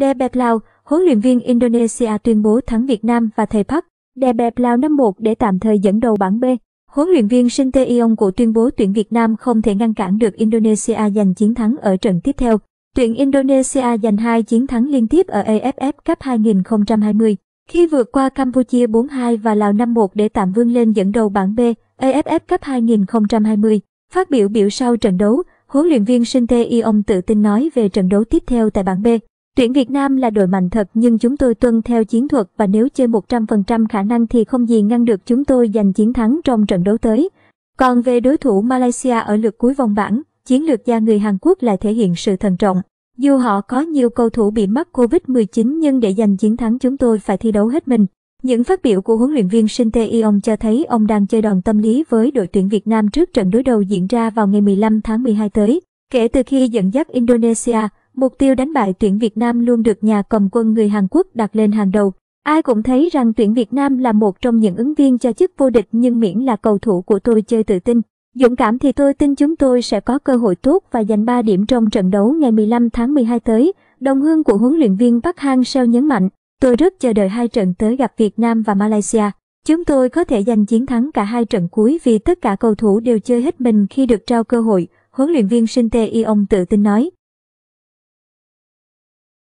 De Beblau, huấn luyện viên Indonesia tuyên bố thắng Việt Nam và thầy Park. De Beblau 5-1 để tạm thời dẫn đầu bảng B. Huấn luyện viên Shin Tae-yong của tuyên bố tuyển Việt Nam không thể ngăn cản được Indonesia giành chiến thắng ở trận tiếp theo. Tuyển Indonesia giành hai chiến thắng liên tiếp ở AFF Cup 2020 khi vượt qua Campuchia 4-2 và Lào 5-1 để tạm vươn lên dẫn đầu bảng B AFF Cup 2020. Phát biểu biểu sau trận đấu, huấn luyện viên Shin Tae-yong tự tin nói về trận đấu tiếp theo tại bảng B. Tuyển Việt Nam là đội mạnh thật nhưng chúng tôi tuân theo chiến thuật và nếu chơi 100% khả năng thì không gì ngăn được chúng tôi giành chiến thắng trong trận đấu tới. Còn về đối thủ Malaysia ở lượt cuối vòng bảng, chiến lược gia người Hàn Quốc lại thể hiện sự thận trọng. Dù họ có nhiều cầu thủ bị mắc Covid-19 nhưng để giành chiến thắng chúng tôi phải thi đấu hết mình. Những phát biểu của huấn luyện viên Shin Tae-yong cho thấy ông đang chơi đòn tâm lý với đội tuyển Việt Nam trước trận đối đầu diễn ra vào ngày 15 tháng 12 tới. Kể từ khi dẫn dắt Indonesia, Mục tiêu đánh bại tuyển Việt Nam luôn được nhà cầm quân người Hàn Quốc đặt lên hàng đầu. Ai cũng thấy rằng tuyển Việt Nam là một trong những ứng viên cho chức vô địch nhưng miễn là cầu thủ của tôi chơi tự tin. Dũng cảm thì tôi tin chúng tôi sẽ có cơ hội tốt và giành 3 điểm trong trận đấu ngày 15 tháng 12 tới. Đồng hương của huấn luyện viên Park Hang-seo nhấn mạnh, tôi rất chờ đợi hai trận tới gặp Việt Nam và Malaysia. Chúng tôi có thể giành chiến thắng cả hai trận cuối vì tất cả cầu thủ đều chơi hết mình khi được trao cơ hội, huấn luyện viên Shin Tae Yong tự tin nói.